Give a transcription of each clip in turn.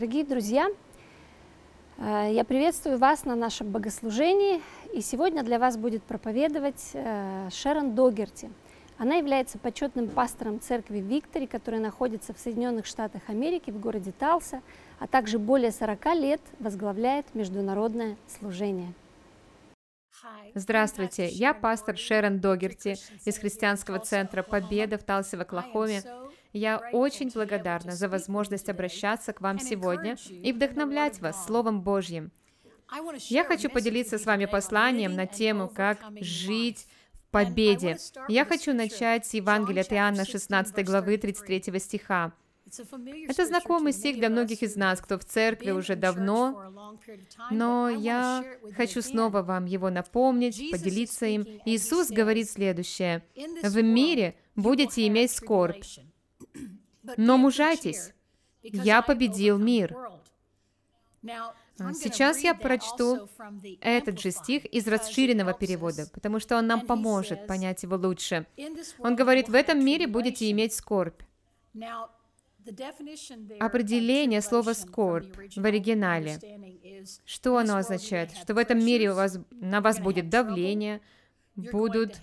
Дорогие друзья, э, я приветствую вас на нашем богослужении, и сегодня для вас будет проповедовать э, Шерон Догерти. Она является почетным пастором церкви Виктори, которая находится в Соединенных Штатах Америки, в городе Талса, а также более 40 лет возглавляет международное служение. Здравствуйте, я пастор Шерон Догерти из христианского центра «Победа» в Талсе, в Оклахоме, я очень благодарна за возможность обращаться к вам сегодня и вдохновлять вас Словом Божьим. Я хочу поделиться с вами посланием на тему, как жить в победе. Я хочу начать с Евангелия от Иоанна 16 главы 33 стиха. Это знакомый стих для многих из нас, кто в церкви уже давно, но я хочу снова вам его напомнить, поделиться им. Иисус говорит следующее. «В мире будете иметь скорбь, но мужайтесь, я победил мир. А, сейчас я прочту этот же стих из расширенного перевода, потому что он нам поможет понять его лучше. Он говорит, в этом мире будете иметь скорбь. Определение слова «скорбь» в оригинале. Что оно означает? Что в этом мире у вас, на вас будет давление, будут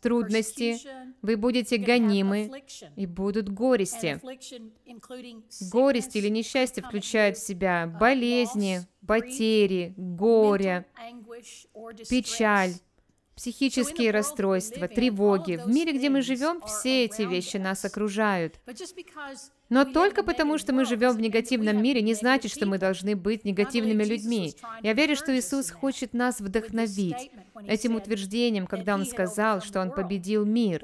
трудности, вы будете гонимы, и будут горести. Горести или несчастье включают в себя uh, болезни, потери, горе, печаль, психические расстройства, тревоги. В мире, где мы живем, все эти вещи нас окружают. Но только потому, что мы живем в негативном мире, не значит, что мы должны быть негативными людьми. Я верю, что Иисус хочет нас вдохновить этим утверждением, когда Он сказал, что Он победил мир.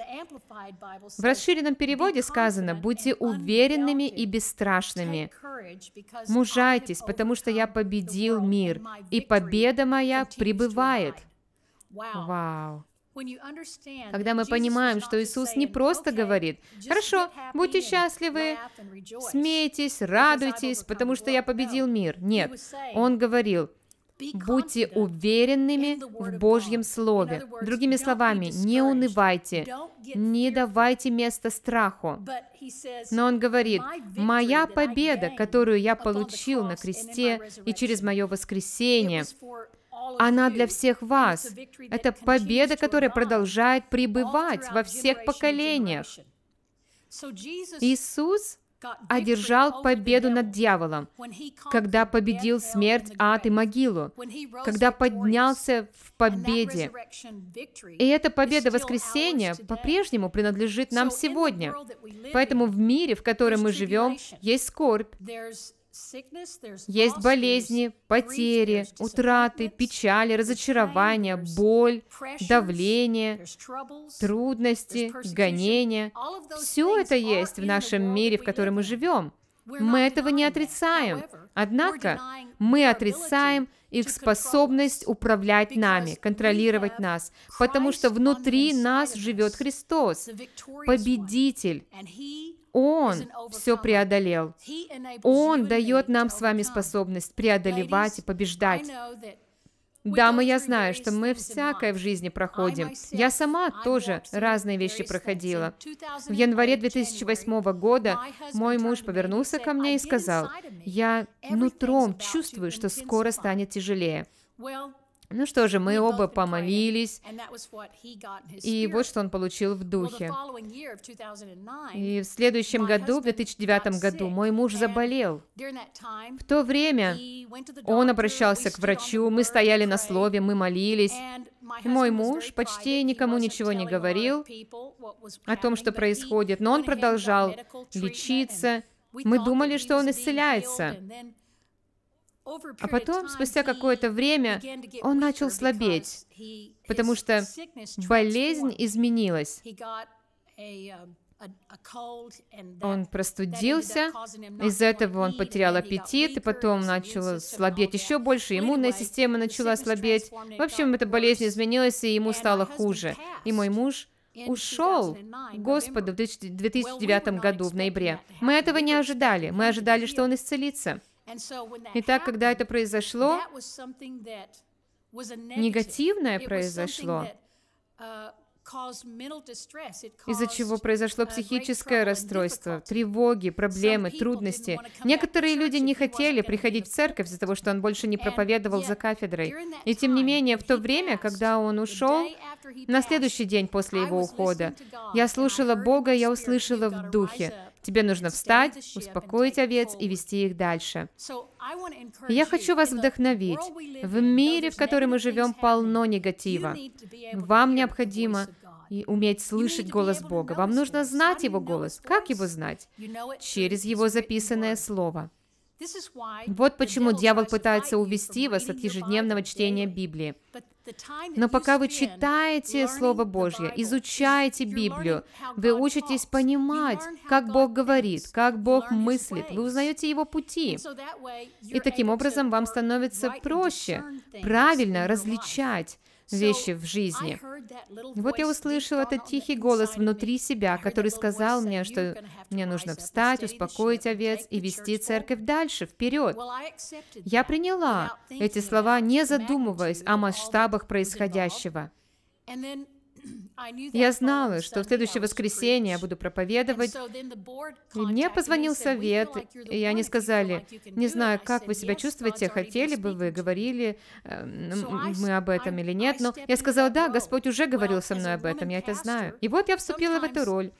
В расширенном переводе сказано «Будьте уверенными и бесстрашными, мужайтесь, потому что я победил мир, и победа моя пребывает». Вау. Когда мы понимаем, что Иисус не просто говорит, «Хорошо, будьте счастливы, смейтесь, радуйтесь, потому что я победил мир». Нет, Он говорил, Будьте уверенными в Божьем Слове. Другими словами, не унывайте, не давайте место страху. Но он говорит, «Моя победа, которую я получил на кресте и через мое воскресение, она для всех вас. Это победа, которая продолжает пребывать во всех поколениях. Иисус одержал победу над дьяволом, когда победил смерть, ад и могилу, когда поднялся в победе. И эта победа воскресения по-прежнему принадлежит нам сегодня. Поэтому в мире, в котором мы живем, есть скорбь, есть болезни, потери, утраты, печали, разочарования, боль, давление, трудности, гонения. Все это есть в нашем мире, в котором мы живем. Мы этого не отрицаем. Однако мы отрицаем их способность управлять нами, контролировать нас, потому что внутри нас живет Христос, победитель, он все преодолел. Он дает нам с вами способность преодолевать и побеждать. Дамы, я знаю, что мы всякое в жизни проходим. Я сама тоже разные вещи проходила. В январе 2008 года мой муж повернулся ко мне и сказал, «Я нутром чувствую, что скоро станет тяжелее». Ну что же, мы оба помолились, и вот что он получил в духе. И в следующем году, в 2009 году, мой муж заболел. В то время он обращался к врачу, мы стояли на слове, мы молились. мой муж почти никому ничего не говорил о том, что происходит, но он продолжал лечиться. Мы думали, что он исцеляется. А потом, спустя какое-то время, он начал слабеть, потому что болезнь изменилась. Um, он простудился, из-за этого он потерял аппетит, и потом начал слабеть еще больше, иммунная система начала слабеть. В общем, эта болезнь изменилась, и ему стало хуже. И мой муж ушел Господу в 2009 году, в ноябре. Мы этого не ожидали. Мы ожидали, что он исцелится. Итак, когда это произошло, негативное произошло, uh, из-за чего произошло психическое расстройство, тревоги, проблемы, трудности. Некоторые люди не хотели приходить в церковь из-за того, что он больше не проповедовал за кафедрой. И тем не менее, в то время, когда он ушел, на следующий день после его ухода, я слушала Бога, я услышала в духе, Тебе нужно встать, успокоить овец и вести их дальше. Я хочу вас вдохновить. В мире, в котором мы живем, полно негатива. Вам необходимо и уметь слышать голос Бога. Вам нужно знать Его голос. Как его знать? Через Его записанное Слово. Вот почему дьявол пытается увести вас от ежедневного чтения Библии. Но пока вы читаете Слово Божье, изучаете Библию, вы учитесь понимать, как Бог говорит, как Бог мыслит, вы узнаете Его пути. И таким образом вам становится проще правильно различать вещи в жизни. вот я услышал этот тихий голос внутри себя, который сказал мне, что мне нужно встать, успокоить овец и вести церковь дальше, вперед. Я приняла эти слова, не задумываясь о масштабах происходящего. Я знала, что в следующее воскресенье я буду проповедовать. И мне позвонил совет, и они сказали, не знаю, как вы себя чувствуете, хотели бы вы, говорили э, мы об этом или нет, но я сказала, да, Господь уже говорил со мной об этом, я это знаю. И вот я вступила в эту роль.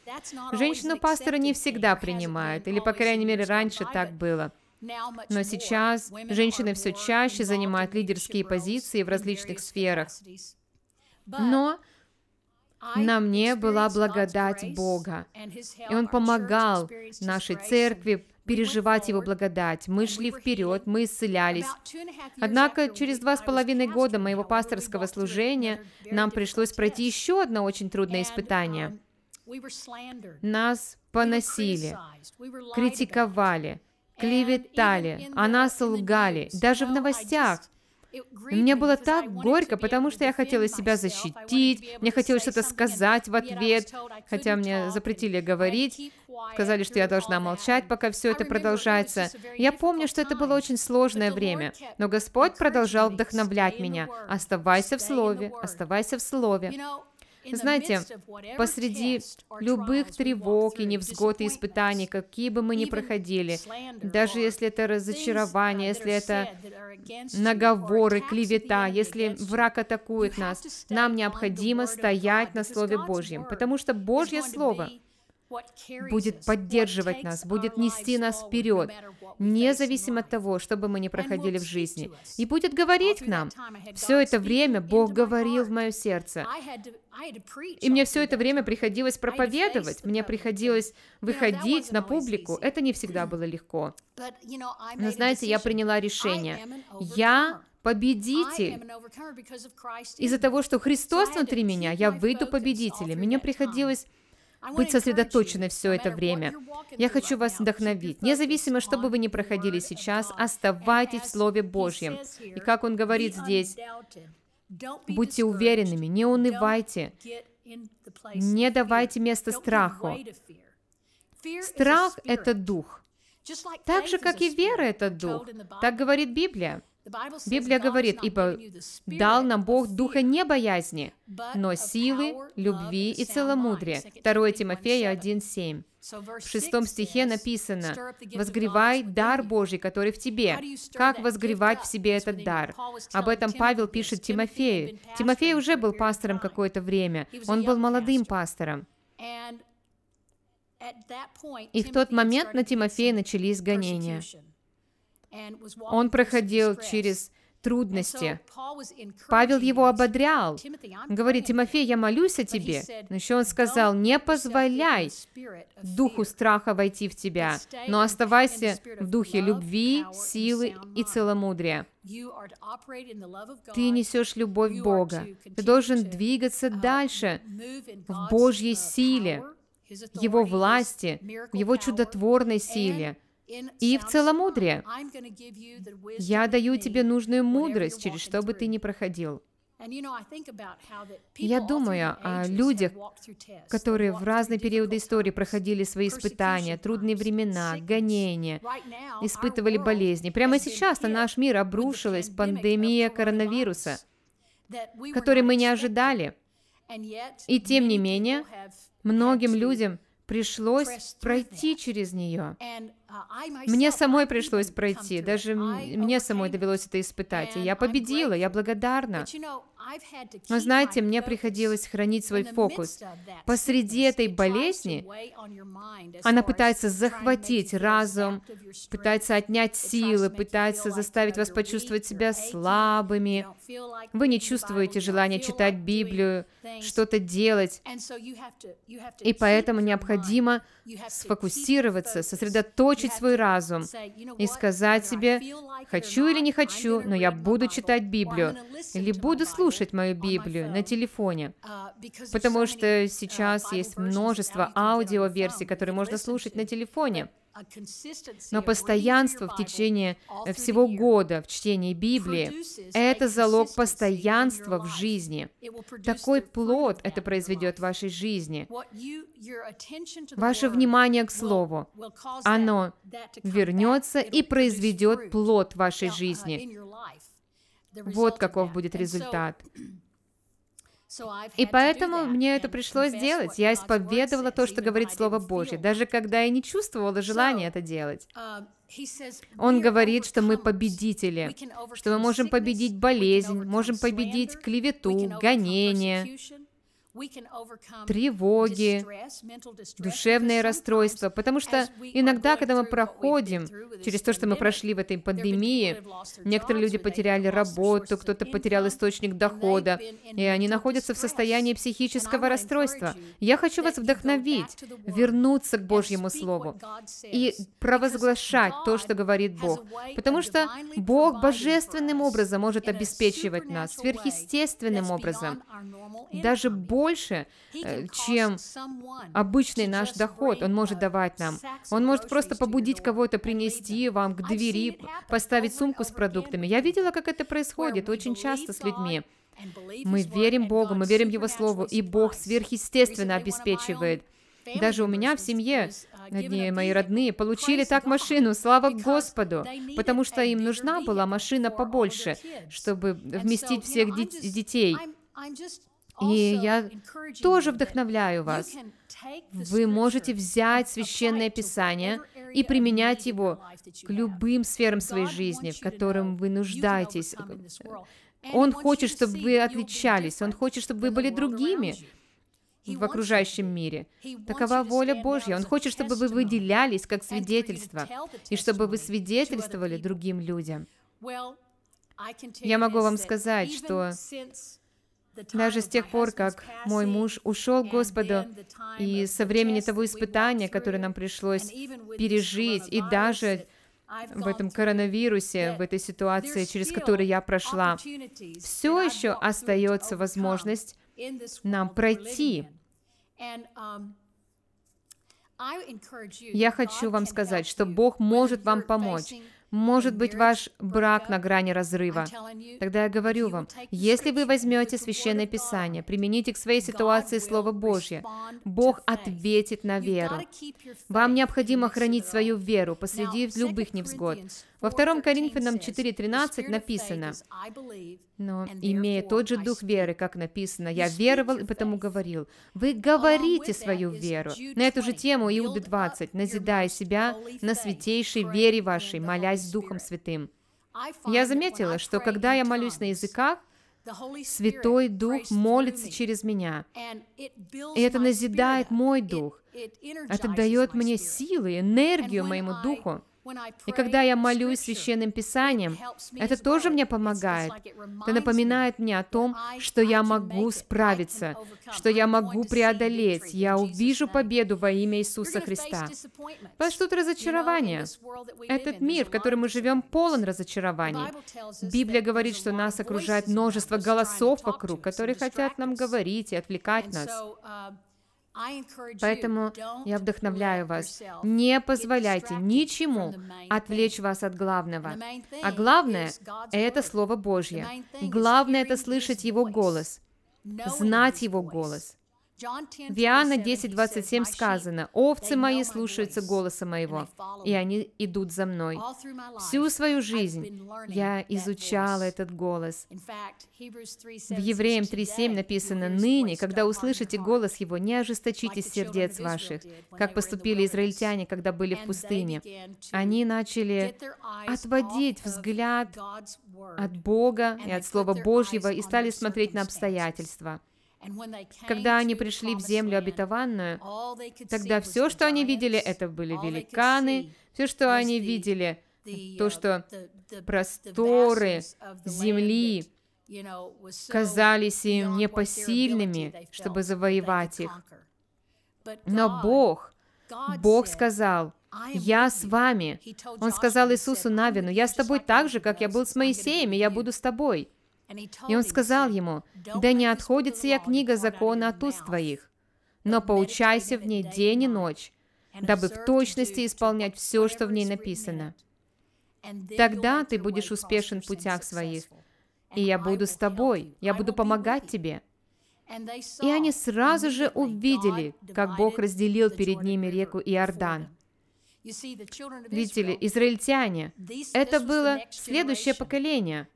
Женщину-пастора не всегда принимают, или, по крайней мере, раньше так было. Но сейчас женщины все чаще занимают лидерские позиции в различных сферах. Но на мне была благодать Бога. И Он помогал нашей церкви переживать Его благодать. Мы шли вперед, мы исцелялись. Однако через два с половиной года моего пасторского служения нам пришлось пройти еще одно очень трудное испытание. Um, нас поносили, критиковали, клеветали, о а нас лгали, даже в oh, новостях мне было так горько, потому что я хотела себя защитить, мне хотелось что-то сказать в ответ, хотя мне запретили говорить, сказали, что я должна молчать, пока все это продолжается. Я помню, что это было очень сложное время, но Господь продолжал вдохновлять меня. Оставайся в Слове, оставайся в Слове. Знаете, посреди любых тревог и невзгод и испытаний, какие бы мы ни проходили, даже если это uh, разочарование, если это наговоры, клевета, если враг атакует нас, нам необходимо стоять на Слове Божьем, потому что Божье Слово — будет поддерживать нас, будет нести нас вперед, независимо от того, что бы мы ни проходили в жизни. И будет говорить к нам. Все это время Бог говорил в мое сердце. И мне все это время приходилось проповедовать, мне приходилось выходить на публику. Это не всегда было легко. Но знаете, я приняла решение. Я победитель. Из-за того, что Христос внутри меня, я выйду победителем. Мне приходилось быть сосредоточены все это время. Я хочу вас вдохновить. Независимо, что бы вы ни проходили сейчас, оставайтесь в Слове Божьем. И как он говорит здесь, будьте уверенными, не унывайте, не давайте места страху. Страх – это дух. Так же, как и вера – это дух. Так говорит Библия. Библия говорит, ибо дал нам Бог духа не боязни, но силы, любви и целомудрия. 2 Тимофея 1.7. В шестом стихе написано, «Возгревай дар Божий, который в тебе». Как возгревать в себе этот дар? Об этом Павел пишет Тимофею. Тимофей уже был пастором какое-то время. Он был молодым пастором. И в тот момент на Тимофея начались гонения. Он проходил через трудности. Павел его ободрял. Говорит, Тимофей, я молюсь о тебе. Но еще он сказал, не позволяй духу страха войти в тебя, но оставайся в духе любви, силы и целомудрия. Ты несешь любовь Бога. Ты должен двигаться uh, дальше в Божьей uh, силе, Его власти, в Его чудотворной силе и в целомудрие. Я даю тебе нужную мудрость, через что бы ты ни проходил. Я думаю о людях, которые в разные периоды истории проходили свои испытания, трудные времена, гонения, испытывали болезни. Прямо сейчас на наш мир обрушилась пандемия коронавируса, которой мы не ожидали. И тем не менее, многим людям пришлось пройти через нее мне самой пришлось пройти, даже мне самой довелось это испытать, и я победила, я благодарна. Но знаете, мне приходилось хранить свой фокус. Посреди этой болезни она пытается захватить разум, пытается отнять силы, пытается заставить вас почувствовать себя слабыми. Вы не чувствуете желания читать Библию, что-то делать. И поэтому необходимо сфокусироваться, сосредоточить свой разум и сказать себе, хочу или не хочу, но я буду читать Библию, или буду слушать слушать мою Библию на телефоне, потому что сейчас есть множество аудиоверсий, которые можно слушать на телефоне. Но постоянство в течение всего года в чтении Библии – это залог постоянства в жизни. Такой плод это произведет в вашей жизни. Ваше внимание к Слову, оно вернется и произведет плод в вашей жизни. Вот каков будет результат. И поэтому мне это пришлось делать. Я исповедовала то, что говорит Слово Божье, даже когда я не чувствовала желания это делать. Uh, Он говорит, что мы победители, что мы можем победить болезнь, можем победить клевету, гонение, тревоги, душевные расстройства. Потому что иногда, когда мы проходим через то, что мы прошли в этой пандемии, некоторые люди потеряли работу, кто-то потерял источник дохода, и они находятся в состоянии психического расстройства. Я хочу вас вдохновить, вернуться к Божьему Слову и провозглашать то, что говорит Бог. Потому что Бог божественным образом может обеспечивать нас, сверхъестественным образом. Даже Бог больше, э, чем обычный наш доход он может давать нам. Он может просто побудить кого-то принести вам к двери, поставить сумку с продуктами. Я видела, как это происходит очень часто с людьми. Мы верим Богу, мы верим Его Слову, и Бог сверхъестественно обеспечивает. Даже у меня в семье uh, одни мои родные получили так машину, слава Господу, потому что им нужна была машина побольше, чтобы вместить всех детей. И я тоже вдохновляю вас. Вы можете взять священное писание и применять его к любым сферам своей жизни, в котором вы нуждаетесь. Он хочет, чтобы вы отличались, он хочет, чтобы вы были другими в окружающем мире. Такова воля Божья. Он хочет, чтобы вы выделялись как свидетельство, и чтобы вы свидетельствовали другим людям. Я могу вам сказать, что даже с тех пор, как мой муж ушел к Господу, и со времени того испытания, которое нам пришлось пережить, и даже в этом коронавирусе, в этой ситуации, через которую я прошла, все еще остается возможность нам пройти. Я хочу вам сказать, что Бог может вам помочь может быть, ваш брак на грани разрыва. Тогда я говорю вам, если вы возьмете Священное Писание, примените к своей ситуации Слово Божье, Бог ответит на веру. Вам необходимо хранить свою веру посреди любых невзгод. Во втором Коринфянам 4.13 написано, но имея тот же дух веры, как написано, я веровал и потому говорил. Вы говорите свою веру. На эту же тему Иуды 20, назидая себя на святейшей вере вашей, молясь Духом Святым. Я заметила, что когда я молюсь на языках, Святой Дух молится через меня. И это назидает мой дух. Это дает мне силы, энергию моему духу. И когда я молюсь священным писанием, это тоже мне помогает. Это напоминает мне о том, что я могу справиться, что я могу преодолеть. Я увижу победу во имя Иисуса Христа. Вас ждут разочарования. Этот мир, в котором мы живем, полон разочарований. Библия говорит, что нас окружает множество голосов вокруг, которые хотят нам говорить и отвлекать нас. Uh, Поэтому я вдохновляю вас. Не позволяйте ничему отвлечь вас от главного. А главное – это Слово Божье. Главное – это слышать Его голос, знать Его голос – в Иоанна 10.27 сказано, «Овцы мои слушаются голоса моего, и они идут за мной». Всю свою жизнь я изучала этот голос. В Евреям 3.7 написано, «Ныне, когда услышите голос его, не ожесточитесь сердец ваших, как поступили израильтяне, когда были в пустыне». Они начали отводить взгляд от Бога и от Слова Божьего и стали смотреть на обстоятельства – когда они пришли в землю обетованную, тогда все, что они видели, это были великаны, все, что они видели, uh, то, что просторы земли казались им непосильными, чтобы завоевать их. Но Бог, Бог сказал, «Я с вами». Он сказал Иисусу Навину, «Я с тобой так же, как я был с Моисеем, и я буду с тобой». И он сказал ему, «Да не отходится я книга закона от уст твоих, но поучайся в ней день и ночь, дабы в точности исполнять все, что в ней написано. Тогда ты будешь успешен в путях своих, и я буду с тобой, я буду помогать тебе». И они сразу же увидели, как Бог разделил перед ними реку Иордан – Видели израильтяне, это было следующее поколение.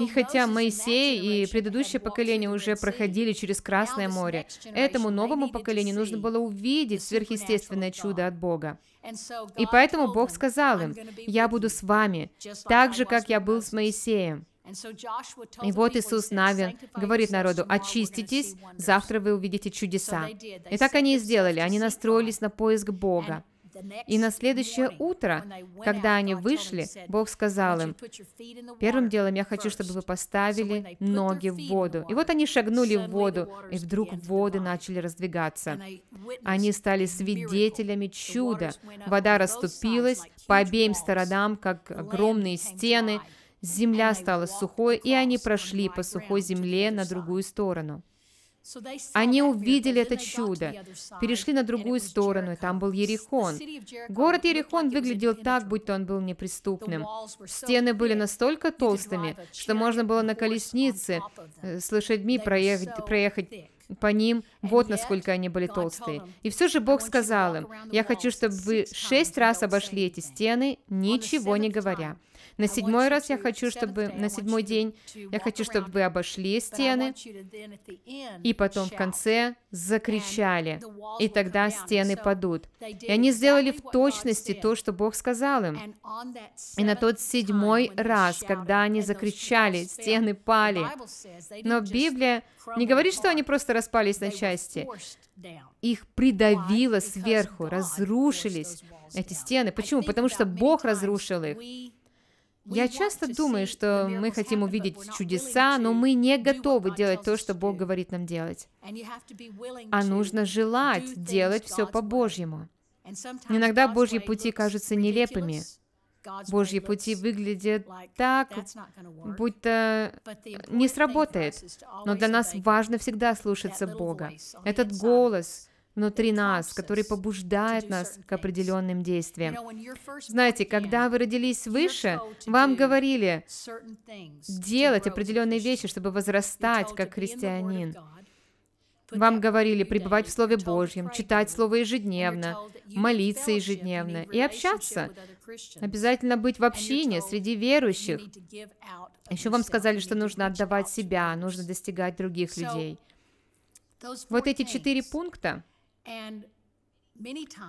И хотя Моисей и предыдущее поколение уже проходили через Красное море, этому новому поколению нужно было увидеть сверхъестественное чудо от Бога. И поэтому Бог сказал им, «Я буду с вами, так же, как я был с Моисеем». И вот Иисус Навин говорит народу, «Очиститесь, завтра вы увидите чудеса». И так они и сделали, они настроились на поиск Бога. И на следующее утро, когда они вышли, Бог сказал им, первым делом я хочу, чтобы вы поставили ноги в воду. И вот они шагнули в воду, и вдруг воды начали раздвигаться. Они стали свидетелями чуда. Вода расступилась по обеим сторонам, как огромные стены, земля стала сухой, и они прошли по сухой земле на другую сторону. Они увидели это чудо, перешли на другую сторону, и там был Ерихон. Город Ерихон выглядел так, будто он был неприступным. Стены были настолько толстыми, что можно было на колеснице э, с лошадьми проехать, проехать по ним, вот насколько они были толстые. И все же Бог сказал им, «Я хочу, чтобы вы шесть раз обошли эти стены, ничего не говоря». На седьмой раз я хочу, чтобы на седьмой день я хочу, чтобы вы обошли стены и потом в конце закричали, и тогда стены падут. И они сделали в точности то, что Бог сказал им. И на тот седьмой раз, когда они закричали, стены пали. Но Библия не говорит, что они просто распались на части. Их придавило сверху, разрушились эти стены. Почему? Потому что Бог разрушил их. Я часто думаю, что мы хотим увидеть чудеса, но мы не готовы делать то, что Бог говорит нам делать. А нужно желать делать все по-божьему. Иногда Божьи пути кажутся нелепыми. Божьи пути выглядят так, будто не сработает. Но для нас важно всегда слушаться Бога. Этот голос, внутри нас, который побуждает нас к определенным действиям. Знаете, когда вы родились выше, вам говорили делать определенные вещи, чтобы возрастать как христианин. Вам говорили пребывать в Слове Божьем, читать Слово ежедневно, молиться ежедневно и общаться. Обязательно быть в общине среди верующих. Еще вам сказали, что нужно отдавать себя, нужно достигать других людей. Вот эти четыре пункта,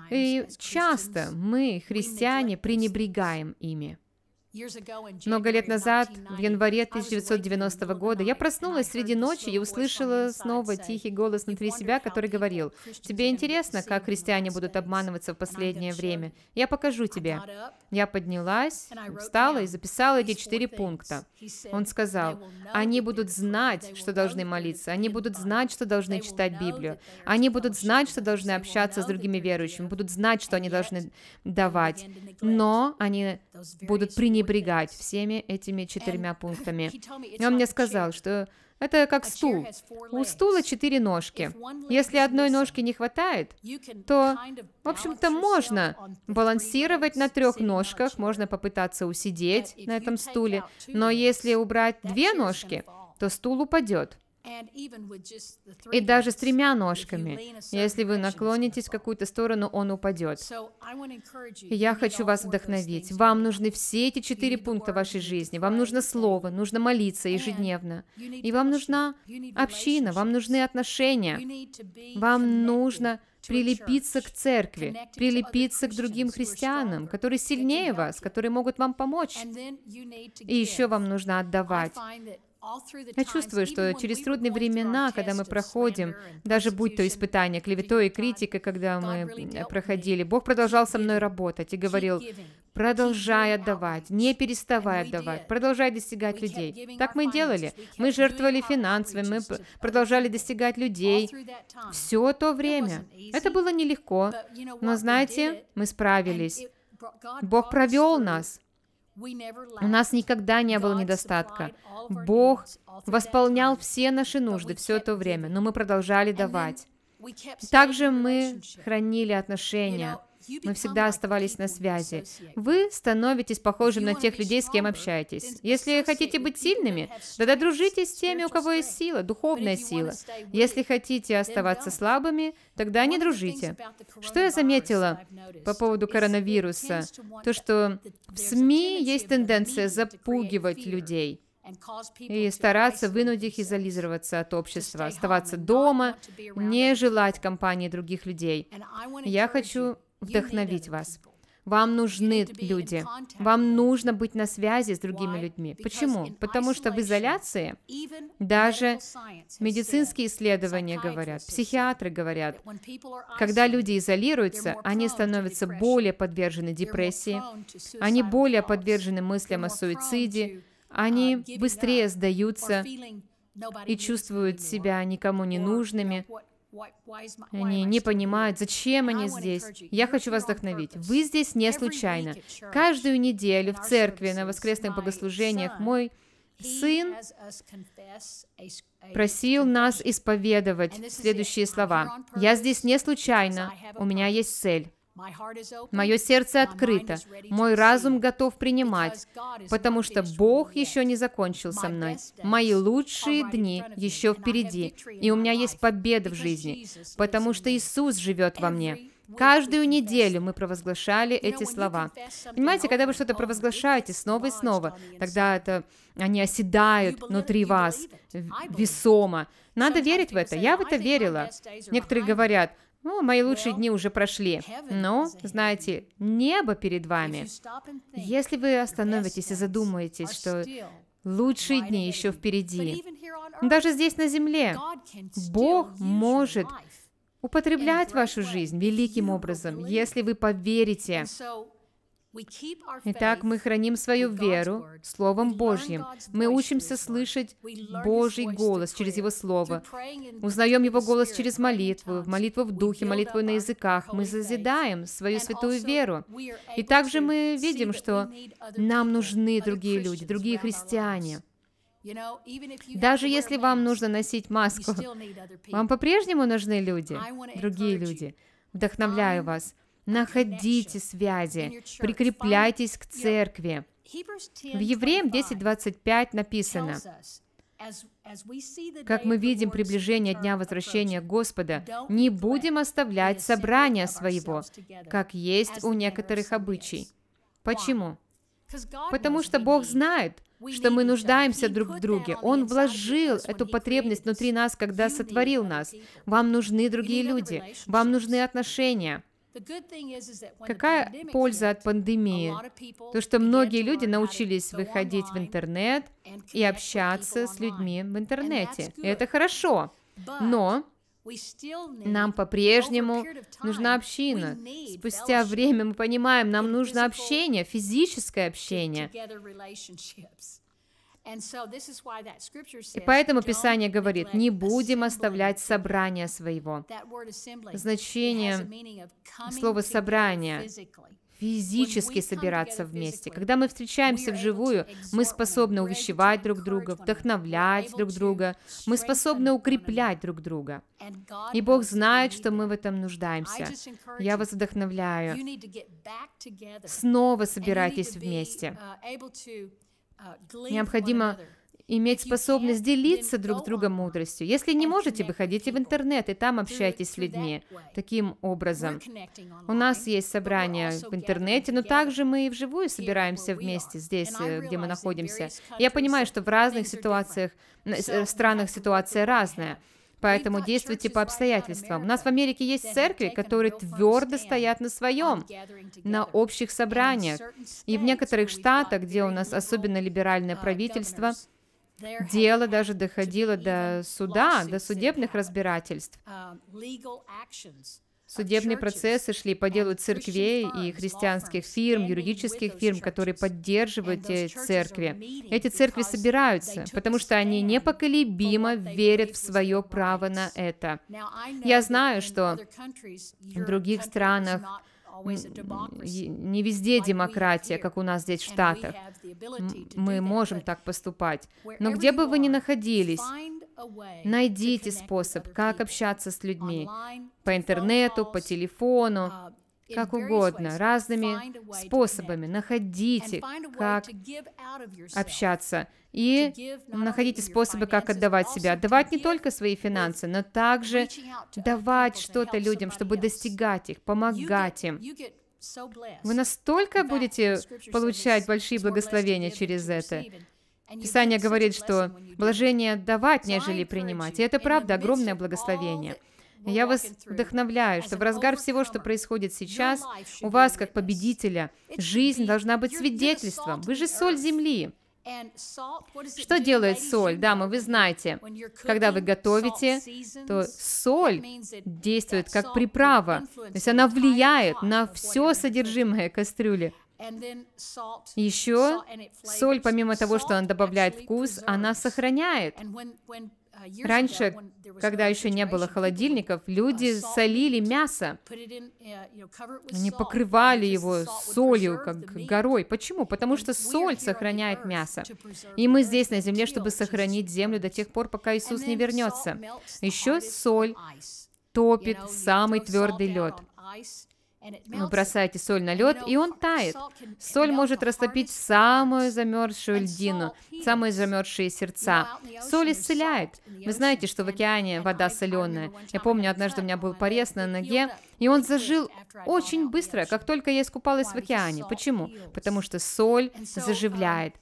и часто мы, христиане, пренебрегаем ими. Много лет назад, в январе 1990 года, я проснулась среди ночи и услышала снова тихий голос внутри себя, который говорил, «Тебе интересно, как христиане будут обманываться в последнее время? Я покажу тебе». Я поднялась, встала и записала эти четыре пункта. Он сказал, они будут знать, что должны молиться, они будут знать, что должны читать Библию, они будут знать, что должны общаться с другими верующими, будут знать, что они должны давать, но они будут пренебрегать всеми этими четырьмя пунктами. И он мне сказал, что это как стул. У стула четыре ножки. Если одной ножки не хватает, то, в общем-то, можно балансировать на трех ножках, можно попытаться усидеть на этом стуле, но если убрать две ножки, то стул упадет. И даже с тремя ножками, если вы наклонитесь в какую-то сторону, он упадет. Я хочу вас вдохновить. Вам нужны все эти четыре пункта вашей жизни. Вам нужно слово, нужно молиться ежедневно. И вам нужна община, вам нужны отношения. Вам нужно прилепиться к церкви, прилепиться к другим христианам, которые сильнее вас, которые могут вам помочь. И еще вам нужно отдавать. Я чувствую, что через трудные времена, когда мы проходим, даже будь то испытание клеветой и критикой, когда мы э, проходили, Бог продолжал со мной работать и говорил, продолжай отдавать, не переставай отдавать, продолжай достигать людей. Так мы делали. Мы жертвовали финансами, мы продолжали достигать людей. Все то время. Это было нелегко, но знаете, мы справились. Бог провел нас. У нас никогда не было недостатка. Бог восполнял все наши нужды все это время, но мы продолжали давать. Также мы хранили отношения. Мы всегда оставались на связи. Вы становитесь похожим на тех людей, с кем общаетесь. Если хотите быть сильными, тогда дружите с теми, у кого есть сила, духовная сила. Если хотите оставаться слабыми, тогда не дружите. Что я заметила по поводу коронавируса? То, что в СМИ есть тенденция запугивать людей и стараться вынудить их изолироваться от общества, оставаться дома, не желать компании других людей. Я хочу вдохновить вас. Вам нужны люди. Вам нужно быть на связи с другими людьми. Почему? Потому что в изоляции даже медицинские исследования говорят, психиатры говорят, когда люди изолируются, они становятся более подвержены депрессии, они более подвержены мыслям о суициде, они быстрее сдаются и чувствуют себя никому не нужными, они не понимают, зачем они здесь. Я хочу вас вдохновить. Вы здесь не случайно. Каждую неделю в церкви на воскресных богослужениях мой сын просил нас исповедовать следующие слова. «Я здесь не случайно, у меня есть цель». Мое сердце открыто, мой разум готов принимать, потому что Бог еще не закончил со мной. Мои лучшие дни еще впереди, и у меня есть победа в жизни, потому что Иисус живет во мне. Каждую неделю мы провозглашали эти слова. Понимаете, когда вы что-то провозглашаете снова и снова, тогда это они оседают внутри вас весомо. Надо верить в это. Я в это верила. Некоторые говорят, ну, мои лучшие дни уже прошли. Но, знаете, небо перед вами. Если вы остановитесь и задумаетесь, что лучшие дни еще впереди, даже здесь на земле, Бог может употреблять вашу жизнь великим образом, если вы поверите. Итак, мы храним свою веру Словом Божьим. Мы учимся слышать Божий голос через Его Слово. Узнаем Его голос через молитву, молитву в духе, молитву на языках. Мы зазидаем свою святую веру. И также мы видим, что нам нужны другие люди, другие христиане. Даже если вам нужно носить маску, вам по-прежнему нужны люди, другие люди. Вдохновляю вас. Находите связи, прикрепляйтесь к церкви. В Евреям 10.25 написано, как мы видим приближение Дня Возвращения Господа, не будем оставлять собрания своего, как есть у некоторых обычай. Почему? Потому что Бог знает, что мы нуждаемся друг в друге. Он вложил эту потребность внутри нас, когда сотворил нас. Вам нужны другие люди, вам нужны отношения – Какая польза от пандемии? То, что многие люди научились выходить в интернет и общаться с людьми в интернете. И это хорошо. Но нам по-прежнему нужна община. Спустя время мы понимаем, нам нужно общение, физическое общение. И поэтому Писание говорит, не будем оставлять собрание своего. Значение слова «собрание» физически собираться вместе. Когда мы встречаемся вживую, мы способны увещевать друг друга, вдохновлять друг друга, мы способны укреплять друг друга. И Бог знает, что мы в этом нуждаемся. Я вас вдохновляю. Снова собирайтесь вместе. Uh, а, Необходимо иметь способность делиться друг с другом мудростью. Если не можете, выходите в интернет и там общайтесь с людьми. Таким образом, у нас есть собрания в интернете, но также мы и вживую собираемся вместе здесь, э, где мы находимся. Я понимаю, что в разных ситуациях, э, в странах ситуация разная. Поэтому действуйте по обстоятельствам. У нас в Америке есть церкви, которые твердо стоят на своем, на общих собраниях. И в некоторых штатах, где у нас особенно либеральное uh, правительство, Дело даже доходило до суда, до судебных разбирательств. Um, Судебные процессы шли по делу церквей и христианских фирм, юридических фирм, которые поддерживают э, эти церкви. Эти церкви собираются, потому что они непоколебимо верят в свое право на это. Я знаю, что в других странах не везде демократия, как у нас здесь в Штатах. Мы можем так поступать. Но где бы вы ни находились, найдите способ, как общаться с людьми. По интернету, по телефону, uh, как угодно, разными способами. Находите, как общаться. И находите способы, как отдавать себя. Отдавать не только свои финансы, но также давать что-то людям, чтобы достигать их, помогать им. Вы настолько будете получать большие благословения через это. Писание говорит, что блажение давать, нежели принимать. И это правда огромное благословение. Я вас вдохновляю, что в разгар всего, что происходит сейчас, у вас, как победителя, жизнь должна быть свидетельством. Вы же соль земли. Что делает соль? Да, мы вы знаете, когда вы готовите, то соль действует как приправа, то есть она влияет на все содержимое кастрюли. Еще соль, помимо того, что она добавляет вкус, она сохраняет. Uh, Раньше, когда еще не было холодильников, uh, люди солили мясо. Uh, Они покрывали его солью, как горой. Почему? Потому что соль сохраняет мясо. И мы здесь на земле, чтобы сохранить землю до тех пор, пока Иисус не вернется. Еще соль топит самый твердый лед. Вы бросаете соль на лед, и он тает. Соль может растопить самую замерзшую льдину, самые замерзшие сердца. Соль исцеляет. Вы знаете, что в океане вода соленая. Я помню, однажды у меня был порез на ноге, и он зажил очень быстро, как только я искупалась в океане. Почему? Потому что соль um, заживляет.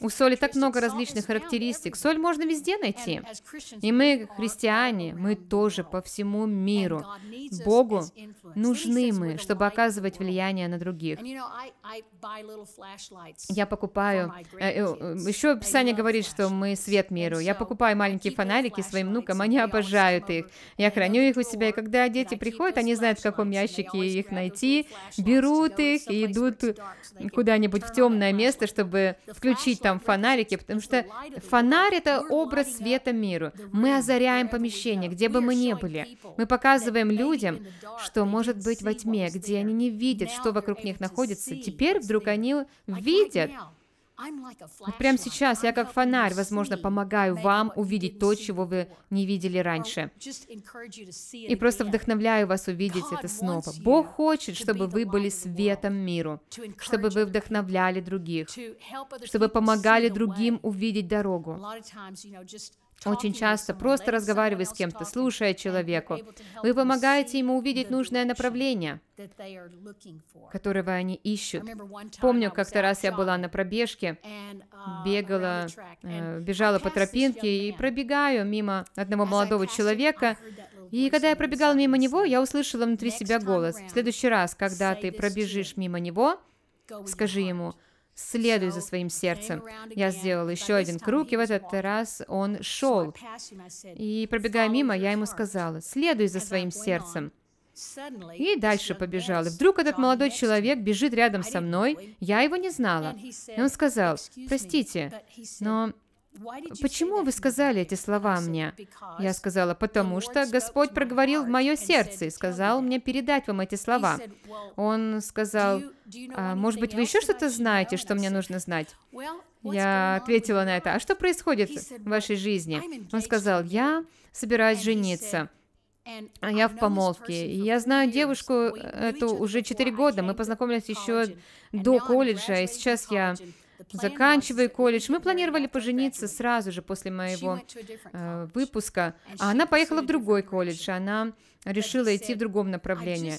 У соли так много различных характеристик. Соль можно везде найти. И мы, христиане, мы тоже по всему миру. Богу нужны мы, чтобы оказывать влияние на других. Я покупаю... Э, э, э, еще Писание говорит, что мы свет миру. Я покупаю маленькие фонарики своим внукам, они обожают их. Я храню их у себя, и когда дети приходят, они знают, в каком ящике их найти, берут их и идут куда-нибудь в темное место, чтобы включить там фонарики, потому что фонарь — это образ света миру. Мы озаряем помещение, где бы мы ни были. Мы показываем людям, что может быть во тьме, где они не видят, что вокруг них находится. Теперь вдруг они видят, вот прямо сейчас я как фонарь, возможно, помогаю вам увидеть то, чего вы не видели раньше. И просто вдохновляю вас увидеть это снова. Бог хочет, чтобы вы были светом миру, чтобы вы вдохновляли других, чтобы помогали другим увидеть дорогу. Очень часто просто разговаривая с кем-то, слушая человеку, вы помогаете ему увидеть нужное направление, которого они ищут. Помню, как-то раз я была на пробежке, бегала, э, бежала по тропинке и пробегаю мимо одного молодого человека, и когда я пробегала мимо него, я услышала внутри себя голос. В следующий раз, когда ты пробежишь мимо него, скажи ему – следуй за своим сердцем. Я сделал еще один круг, и в этот раз он шел. И пробегая мимо, я ему сказала, следуй за своим сердцем. И дальше побежал. И вдруг этот молодой человек бежит рядом со мной, я его не знала. И он сказал, простите, но Почему вы сказали эти слова мне? Я сказала, потому что Господь проговорил в мое сердце и сказал мне передать вам эти слова. Он сказал, а, может быть, вы еще что-то знаете, что мне нужно знать? Я ответила на это, а что происходит в вашей жизни? Он сказал, я собираюсь жениться. А я в помолвке. И я знаю девушку эту уже четыре года. Мы познакомились еще до колледжа, и сейчас я заканчивая колледж. Мы планировали пожениться сразу же после моего э, выпуска, а она поехала в другой колледж, она решила идти в другом направлении.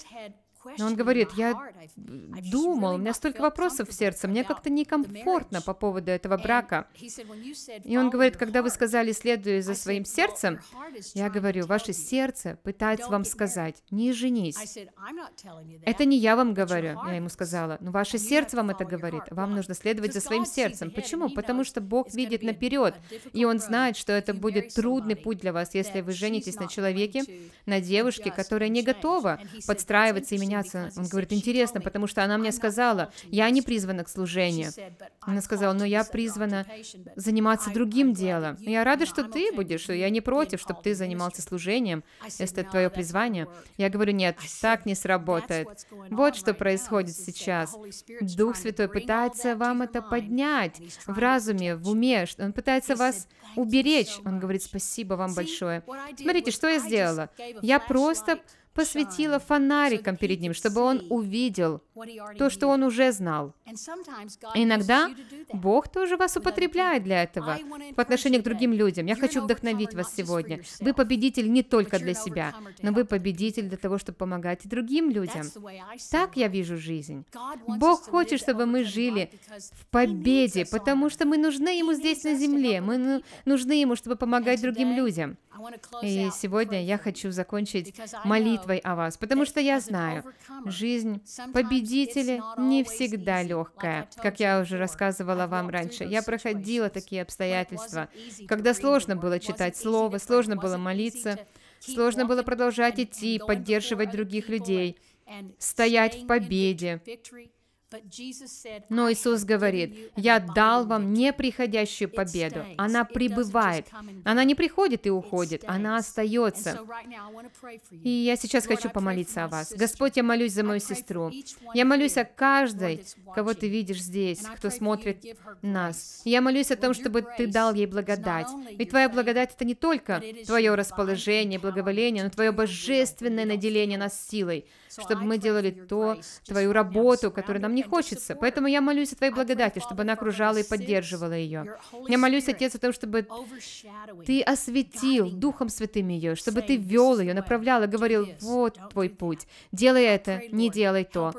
Но он говорит, я думал, у меня столько вопросов в сердце, мне как-то некомфортно по поводу этого брака. И он говорит, когда вы сказали, следуя за своим сердцем, я говорю, ваше сердце пытается вам сказать, не женись. Это не я вам говорю, я ему сказала, но ваше сердце вам это говорит, вам нужно следовать за своим сердцем. Почему? Потому что Бог видит наперед, и Он знает, что это будет трудный путь для вас, если вы женитесь на человеке, на девушке, которая не готова подстраиваться и менять подняться. Он говорит, интересно, потому что она мне сказала, я не призвана к служению. Она сказала, но «Ну, я призвана заниматься другим делом. Ну, я рада, что ты будешь, я не против, чтобы ты занимался служением, если это твое призвание. Я говорю, нет, так не сработает. Вот что происходит сейчас. Дух Святой пытается вам это поднять в разуме, в уме. Он пытается вас уберечь. Он говорит, спасибо вам большое. Смотрите, что я сделала. Я просто посветила фонариком перед ним, чтобы он увидел то, что он уже знал. Иногда Бог тоже вас употребляет для этого в отношении к другим людям. Я хочу вдохновить вас сегодня. Вы победитель не только для себя, но вы победитель для того, чтобы помогать и другим людям. Так я вижу жизнь. Бог хочет, чтобы мы жили в победе, потому что мы нужны Ему здесь на земле. Мы нужны Ему, чтобы помогать другим людям. И сегодня я хочу закончить молитвой молитвой о вас, потому что я знаю, жизнь победителя не всегда легкая. Как я уже рассказывала вам раньше, я проходила такие обстоятельства, когда сложно было читать Слово, сложно было молиться, сложно было продолжать идти, поддерживать других людей, стоять в победе но Иисус говорит, «Я дал вам неприходящую победу. Она пребывает. Она не приходит и уходит. Она остается». И я сейчас хочу помолиться о вас. Господь, я молюсь за мою сестру. Я молюсь о каждой, кого ты видишь здесь, кто смотрит нас. Я молюсь о том, чтобы ты дал ей благодать. Ведь твоя благодать — это не только твое расположение, благоволение, но твое божественное наделение нас силой — чтобы мы делали то, твою работу, которую нам не хочется. Поэтому я молюсь о твоей благодати, чтобы она окружала и поддерживала ее. Я молюсь, Отец, о том, чтобы ты осветил Духом Святым ее, чтобы ты вел ее, направлял и говорил, вот твой путь, делай это, не делай то.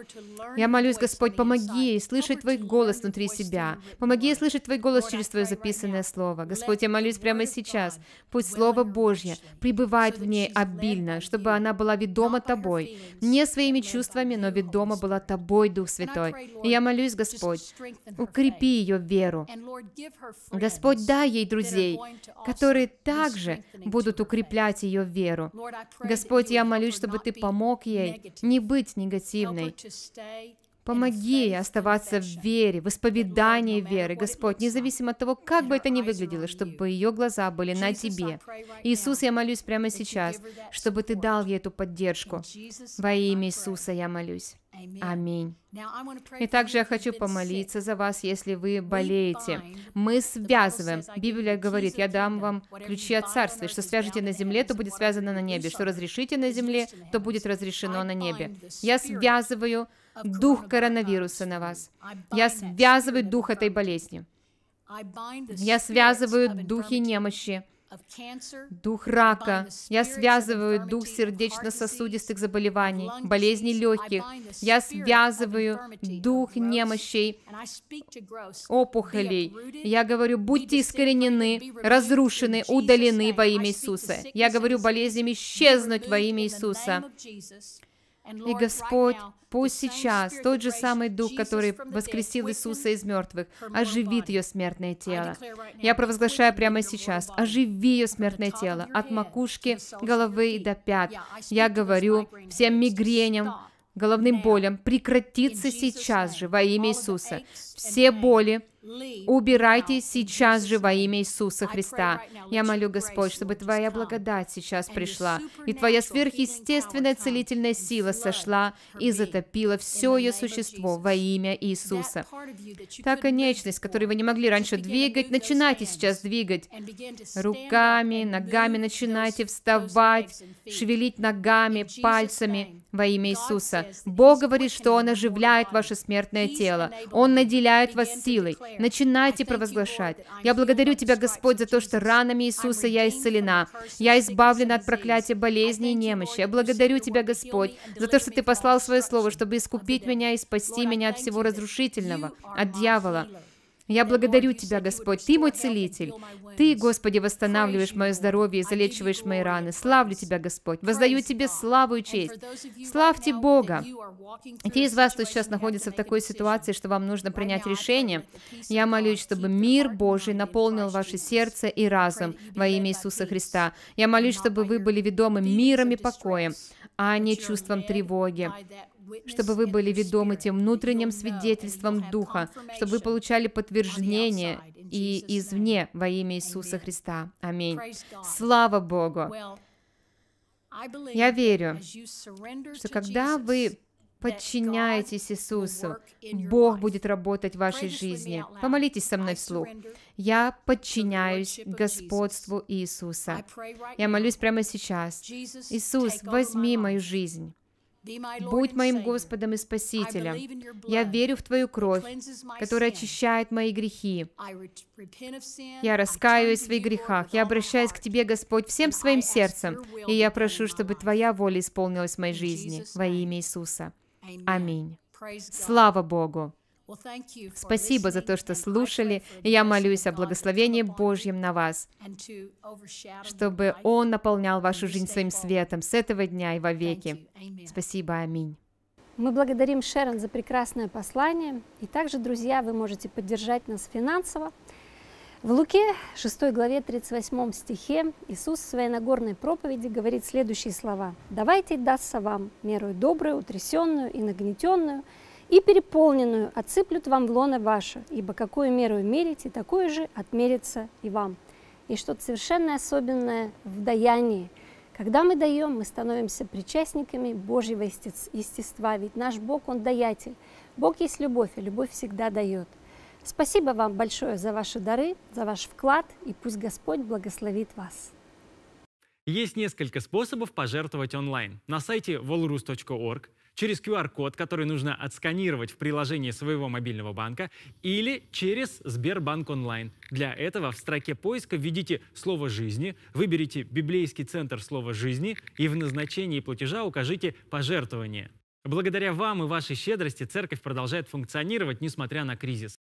Я молюсь, Господь, помоги ей слышать твой голос внутри себя. Помоги ей слышать твой голос через твое записанное слово. Господь, я молюсь прямо сейчас, пусть Слово Божье пребывает в ней обильно, чтобы она была ведома тобой, не своими чувствами, но ведома была Тобой, Дух Святой. И я молюсь, Господь, укрепи ее веру. Господь, дай ей друзей, которые также будут укреплять ее веру. Господь, я молюсь, чтобы Ты помог ей не быть негативной. Помоги ей оставаться в вере, в исповедании веры, Господь, независимо от того, как бы это ни выглядело, чтобы ее глаза были на Тебе. Иисус, я молюсь прямо сейчас, чтобы Ты дал ей эту поддержку. Во имя Иисуса я молюсь. Аминь. И также я хочу помолиться за вас, если вы болеете. Мы связываем. Библия говорит, я дам вам ключи от Царства, и что свяжете на земле, то будет связано на небе, что разрешите на земле, то будет разрешено на небе. Я связываю дух коронавируса на вас. Я связываю дух этой болезни. Я связываю духи немощи, дух рака. Я связываю дух сердечно-сосудистых заболеваний, болезней легких. Я связываю дух немощей, опухолей. Я говорю, будьте искоренены, разрушены, удалены во имя Иисуса. Я говорю, болезням исчезнуть во имя Иисуса. И Господь, пусть сейчас тот же самый Дух, который воскресил Иисуса из мертвых, оживит ее смертное тело. Я провозглашаю прямо сейчас, оживи ее смертное тело от макушки, головы и до пят. Я говорю всем мигреням, головным болям прекратиться сейчас же во имя Иисуса все боли, Убирайте сейчас же во имя Иисуса Христа. Я молю, Господь, чтобы Твоя благодать сейчас пришла, и Твоя сверхъестественная целительная сила сошла и затопила все ее существо во имя Иисуса. Та конечность, которую вы не могли раньше двигать, начинайте сейчас двигать. Руками, ногами начинайте вставать, шевелить ногами, пальцами во имя Иисуса. Бог говорит, что Он оживляет ваше смертное тело. Он наделяет наделяют вас силой. Начинайте провозглашать. Я благодарю Тебя, Господь, за то, что ранами Иисуса я исцелена. Я избавлена от проклятия болезни и немощи. Я благодарю Тебя, Господь, за то, что Ты послал свое слово, чтобы искупить меня и спасти меня от всего разрушительного, от дьявола. Я благодарю Тебя, Господь, Ты мой целитель. Ты, Господи, восстанавливаешь мое здоровье и залечиваешь мои раны. Славлю Тебя, Господь. Воздаю Тебе славу и честь. Славьте Бога. И те из вас, кто сейчас находится в такой ситуации, что вам нужно принять решение, я молюсь, чтобы мир Божий наполнил ваше сердце и разум во имя Иисуса Христа. Я молюсь, чтобы вы были ведомы миром и покоем, а не чувством тревоги чтобы вы были ведомы тем внутренним свидетельством Духа, чтобы вы получали подтверждение и извне во имя Иисуса Христа. Аминь. Слава Богу! Я верю, что когда вы подчиняетесь Иисусу, Бог будет работать в вашей жизни. Помолитесь со мной вслух. Я подчиняюсь господству Иисуса. Я молюсь прямо сейчас. Иисус, возьми мою жизнь. Будь моим Господом и Спасителем. Я верю в Твою кровь, которая очищает мои грехи. Я раскаиваюсь в своих грехах. Я обращаюсь к Тебе, Господь, всем своим сердцем. И я прошу, чтобы Твоя воля исполнилась в моей жизни. Во имя Иисуса. Аминь. Слава Богу! Спасибо за то, что слушали. Я молюсь о благословении Божьем на вас, чтобы Он наполнял вашу жизнь своим светом с этого дня и вовеки. Спасибо, аминь. Мы благодарим Шерон за прекрасное послание. И также, друзья, вы можете поддержать нас финансово. В Луке 6 главе 38 стихе Иисус в своей Нагорной проповеди говорит следующие слова. «Давайте дастся вам меру добрую, утрясенную и нагнетенную, и переполненную отсыплют вам в лоно ваше, ибо какую меру мерите, такую же отмерится и вам. И что-то совершенно особенное в даянии. Когда мы даем, мы становимся причастниками Божьего естества, ведь наш Бог, Он даятель. Бог есть любовь, и любовь всегда дает. Спасибо вам большое за ваши дары, за ваш вклад, и пусть Господь благословит вас. Есть несколько способов пожертвовать онлайн. На сайте volrus.org – через QR-код, который нужно отсканировать в приложении своего мобильного банка, или через Сбербанк онлайн. Для этого в строке поиска введите слово «жизни», выберите библейский центр слова «жизни» и в назначении платежа укажите «пожертвование». Благодаря вам и вашей щедрости церковь продолжает функционировать, несмотря на кризис.